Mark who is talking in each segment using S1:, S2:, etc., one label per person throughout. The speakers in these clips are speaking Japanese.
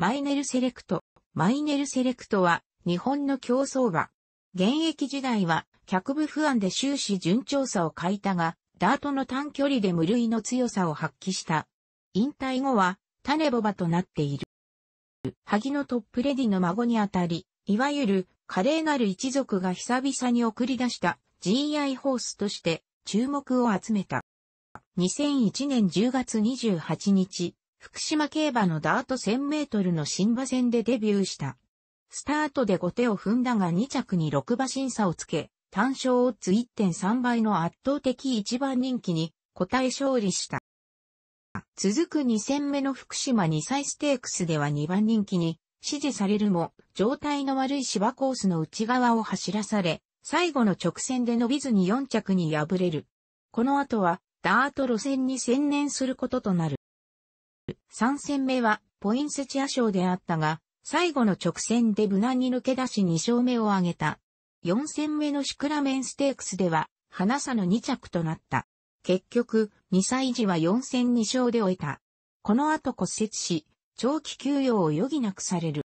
S1: マイネルセレクト。マイネルセレクトは日本の競争馬。現役時代は脚部不安で終始順調さを欠いたが、ダートの短距離で無類の強さを発揮した。引退後は種ボバとなっている。萩のトップレディの孫にあたり、いわゆる華麗なる一族が久々に送り出した GI ホースとして注目を集めた。2001年10月28日、福島競馬のダート1000メートルの新馬戦でデビューした。スタートで5手を踏んだが2着に6馬審査をつけ、単勝オッズ1.3倍の圧倒的一番人気に個体勝利した。続く2戦目の福島2歳ステークスでは2番人気に支持されるも、状態の悪い芝コースの内側を走らされ、最後の直線で伸びずに4着に敗れる。この後は、ダート路線に専念することとなる。3戦目はポインセチア賞であったが、最後の直線で無難に抜け出し2勝目を挙げた。4戦目のシクラメンステークスでは、花差の2着となった。結局、2歳児は4戦2勝で終えた。この後骨折し、長期休養を余儀なくされる。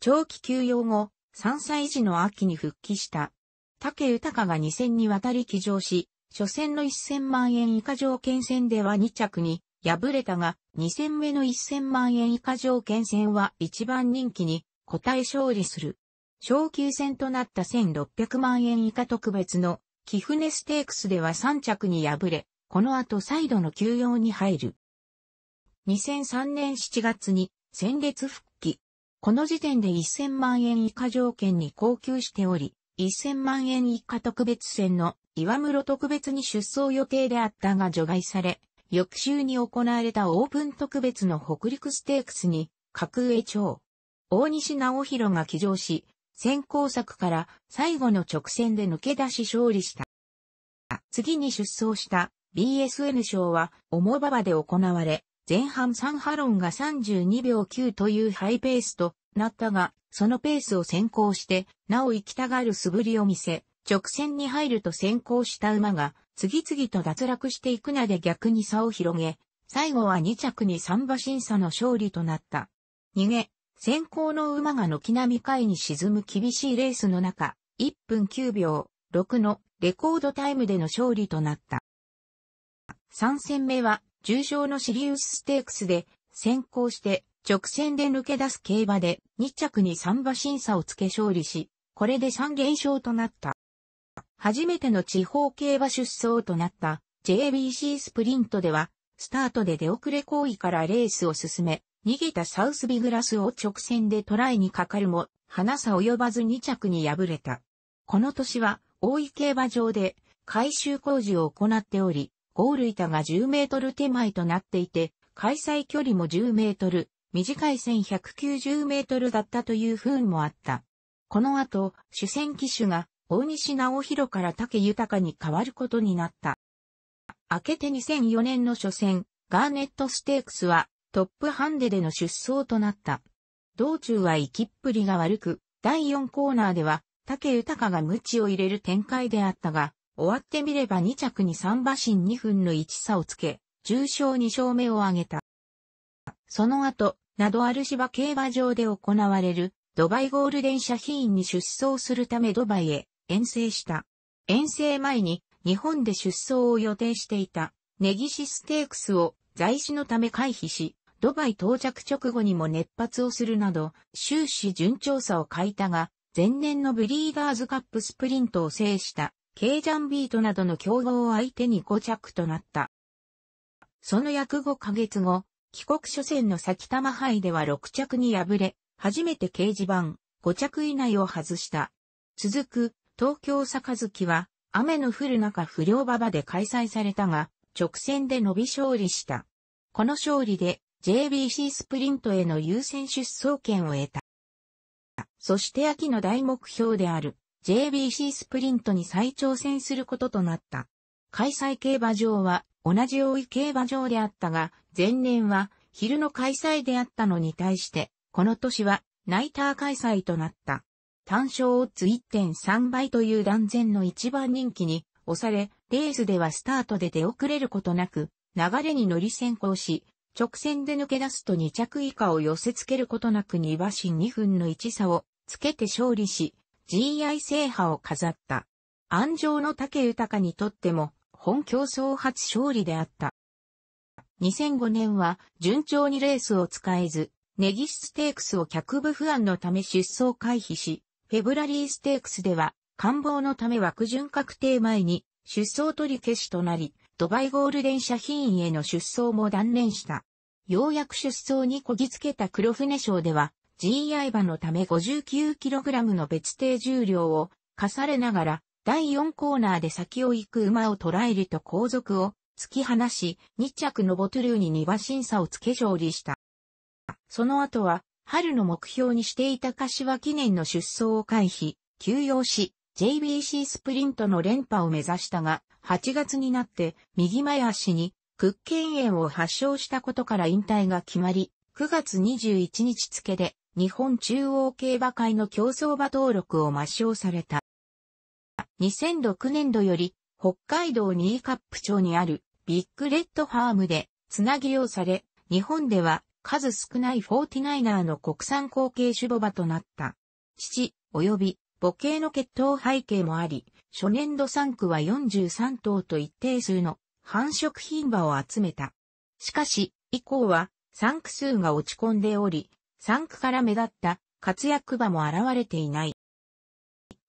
S1: 長期休養後、3歳児の秋に復帰した。竹豊が2戦にわたり騎乗し、初戦の1000万円以下条件戦では2着に、敗れたが、2戦目の1000万円以下条件戦は一番人気に、個体勝利する。昇級戦となった1600万円以下特別の、キフネステークスでは3着に敗れ、この後再度の休養に入る。2003年7月に、戦列復帰。この時点で1000万円以下条件に高級しており、1000万円以下特別戦の岩室特別に出走予定であったが除外され、翌週に行われたオープン特別の北陸ステークスに、格上長。大西直弘が騎乗し、先行策から最後の直線で抜け出し勝利した。次に出走した BSN 賞は、重馬場で行われ、前半3ハロンが32秒9というハイペースとなったが、そのペースを先行して、なお行きたがる素振りを見せ、直線に入ると先行した馬が、次々と脱落していくなで逆に差を広げ、最後は2着に3馬審査の勝利となった。逃げ、先行の馬が軒並み下位に沈む厳しいレースの中、1分9秒6のレコードタイムでの勝利となった。3戦目は重賞のシリウスステークスで先行して直線で抜け出す競馬で2着に3馬審査をつけ勝利し、これで3減勝となった。初めての地方競馬出走となった JBC スプリントでは、スタートで出遅れ行為からレースを進め、逃げたサウスビグラスを直線でトライにかかるも、花さ及ばず2着に敗れた。この年は、大井競馬場で改修工事を行っており、ゴール板が10メートル手前となっていて、開催距離も10メートル、短い線1 9 0メートルだったという不運もあった。この後、主戦機種が大西直弘から竹豊に変わることになった。明けて2004年の初戦、ガーネットステークスはトップハンデでの出走となった。道中は行きっぷりが悪く、第4コーナーでは竹豊が無知を入れる展開であったが、終わってみれば2着に3馬身2分の1差をつけ、重賞2勝目を挙げた。その後、などある芝競馬場で行われるドバイゴールデン社品に出走するためドバイへ遠征した。遠征前に日本で出走を予定していたネギシステークスを在死のため回避し、ドバイ到着直後にも熱発をするなど、終始順調さを欠いたが、前年のブリーダーズカップスプリントを制した、ケジャンビートなどの競合を相手に5着となった。その約5ヶ月後、帰国初戦の先玉杯では6着に敗れ、初めて掲示板、5着以内を外した。続く、東京杯は、雨の降る中不良馬場で開催されたが、直線で伸び勝利した。この勝利で JBC スプリントへの優先出走権を得た。そして秋の大目標である JBC スプリントに再挑戦することとなった。開催競馬場は同じ大井競馬場であったが、前年は昼の開催であったのに対して、この年はナイター開催となった。単勝オッズ1.3倍という断然の一番人気に押され、レースではスタートで出遅れることなく、流れに乗り先行し、直線で抜け出すと2着以下を寄せ付けることなく2馬身2分の1差をつけて勝利し、GI 制覇を飾った。安城の竹豊にとっても、本競争初勝利であった。2005年は順調にレースを使えず、ネギステークスを客部不安のため出走回避し、フェブラリーステークスでは、官房のため枠順確定前に出走取り消しとなり、ドバイゴールデン社品への出走も断念した。ようやく出走にこぎつけた黒船賞では、GI 馬のため 59kg の別定重量を課されながら、第4コーナーで先を行く馬を捉えると後続を突き放し、2着のボトゥルーに2馬審査をつけ勝利した。その後は、春の目標にしていた柏記念の出走を回避、休養し、JBC スプリントの連覇を目指したが、8月になって右前足に屈腱炎を発症したことから引退が決まり、9月21日付で日本中央競馬会の競走馬登録を抹消された。2006年度より北海道ーカップ町にあるビッグレッドファームでつなぎをされ、日本では数少ないフォーティナイナーの国産後継種ボ場となった。父、及び母系の血統背景もあり、初年度産区は43頭と一定数の繁殖品馬を集めた。しかし、以降は産区数が落ち込んでおり、産区から目立った活躍馬も現れていない。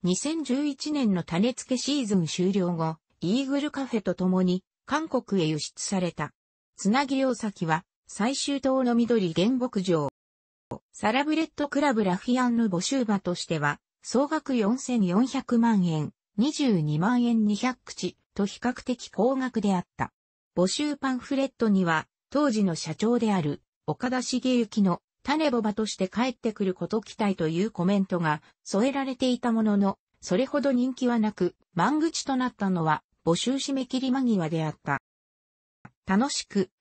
S1: 2011年の種付けシーズン終了後、イーグルカフェと共に韓国へ輸出された。つなぎ用先は最終島の緑原牧場。サラブレッドクラブラフィアンの募集場としては、総額4400万円、22万円200口と比較的高額であった。募集パンフレットには、当時の社長である、岡田茂之の種ボバとして帰ってくること期待というコメントが添えられていたものの、それほど人気はなく、満口となったのは募集締め切り間際であった。楽しく、